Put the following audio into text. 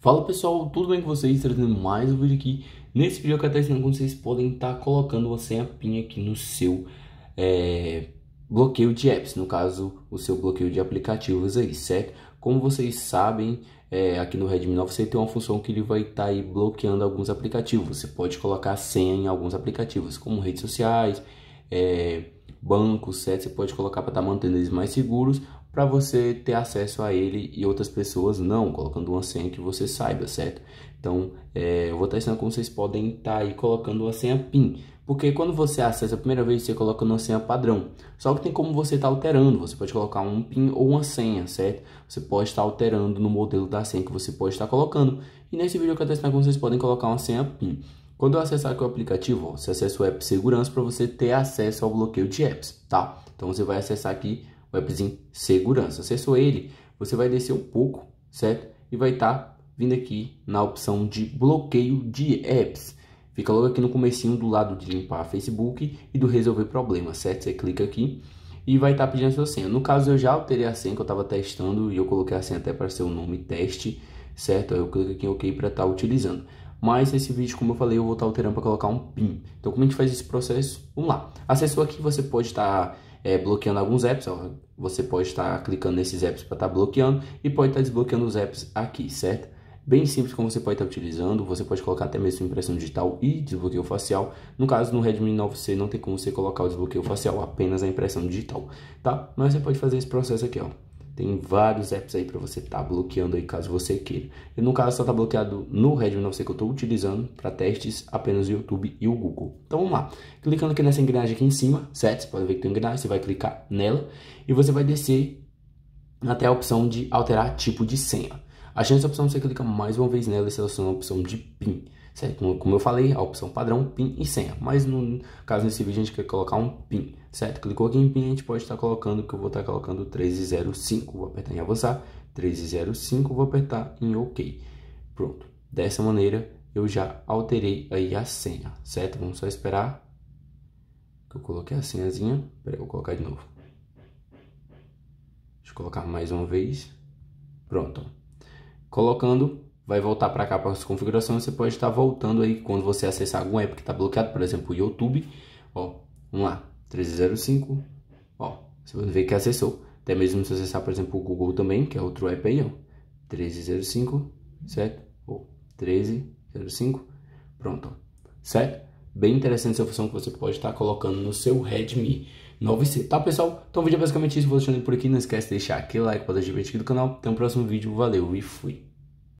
Fala pessoal, tudo bem com vocês? Trazendo mais um vídeo aqui. Nesse vídeo eu quero estar ensinando como vocês podem estar tá colocando a senha PIN aqui no seu é, bloqueio de apps, no caso o seu bloqueio de aplicativos aí, certo? Como vocês sabem, é, aqui no Redmi 9 você tem uma função que ele vai estar tá aí bloqueando alguns aplicativos. Você pode colocar senha em alguns aplicativos, como redes sociais, é, banco, certo? você pode colocar para estar tá mantendo eles mais seguros, para você ter acesso a ele e outras pessoas não, colocando uma senha que você saiba, certo? Então, é, eu vou estar ensinando como vocês podem estar tá aí colocando uma senha PIN, porque quando você acessa a primeira vez, você coloca uma senha padrão, só que tem como você estar tá alterando, você pode colocar um PIN ou uma senha, certo? Você pode estar tá alterando no modelo da senha que você pode estar tá colocando, e nesse vídeo eu quero ensinando como vocês podem colocar uma senha PIN. Quando eu acessar aqui o aplicativo, você acessa o app Segurança para você ter acesso ao bloqueio de apps, tá? Então você vai acessar aqui o appzinho Segurança. Acessou ele, você vai descer um pouco, certo? E vai estar tá vindo aqui na opção de bloqueio de apps. Fica logo aqui no comecinho do lado de limpar Facebook e do resolver problemas, certo? Você clica aqui e vai estar tá pedindo a sua senha. No caso, eu já alterei a senha que eu estava testando e eu coloquei a senha até para ser o nome teste, certo? Aí eu clico aqui em OK para estar tá utilizando mas nesse vídeo, como eu falei, eu vou estar alterando para colocar um PIN. Então, como a gente faz esse processo? Vamos lá. Acessou aqui, você pode estar tá, é, bloqueando alguns apps, ó. você pode estar tá clicando nesses apps para estar tá bloqueando e pode estar desbloqueando os apps aqui, certo? Bem simples como você pode estar utilizando, você pode colocar até mesmo impressão digital e desbloqueio facial. No caso, no Redmi 9C não tem como você colocar o desbloqueio facial, apenas a impressão digital, tá? Mas você pode fazer esse processo aqui, ó. Tem vários apps aí para você estar tá bloqueando aí caso você queira. E no caso só está bloqueado no Redmi 9C que eu estou utilizando para testes apenas o YouTube e o Google. Então vamos lá. Clicando aqui nessa engrenagem aqui em cima, certo? Você pode ver que tem engrenagem, você vai clicar nela e você vai descer até a opção de alterar tipo de senha. Achando essa opção, você clica mais uma vez nela e seleciona a opção de PIN certo? Como eu falei, a opção padrão, PIN e senha. Mas no caso desse vídeo a gente quer colocar um PIN, certo? Clicou aqui em PIN, a gente pode estar colocando, que eu vou estar colocando 1305. Vou apertar em avançar, 1305, vou apertar em OK. Pronto. Dessa maneira eu já alterei aí a senha, certo? Vamos só esperar que eu coloquei a senhazinha. Peraí, vou colocar de novo. Deixa eu colocar mais uma vez. Pronto. Colocando, vai voltar para cá para as configurações, você pode estar voltando aí quando você acessar algum app que está bloqueado, por exemplo, o YouTube, ó, vamos lá, 1305. ó, você vai ver que acessou. Até mesmo se acessar, por exemplo, o Google também, que é outro app aí, ó, 1305, certo? Ou 1305, pronto, certo? Bem interessante essa função que você pode estar colocando no seu Redmi 9C, tá pessoal? Então o vídeo é basicamente isso, vou deixando por aqui, não esquece de deixar aquele like para ajudar aqui do canal, até o um próximo vídeo, valeu e fui!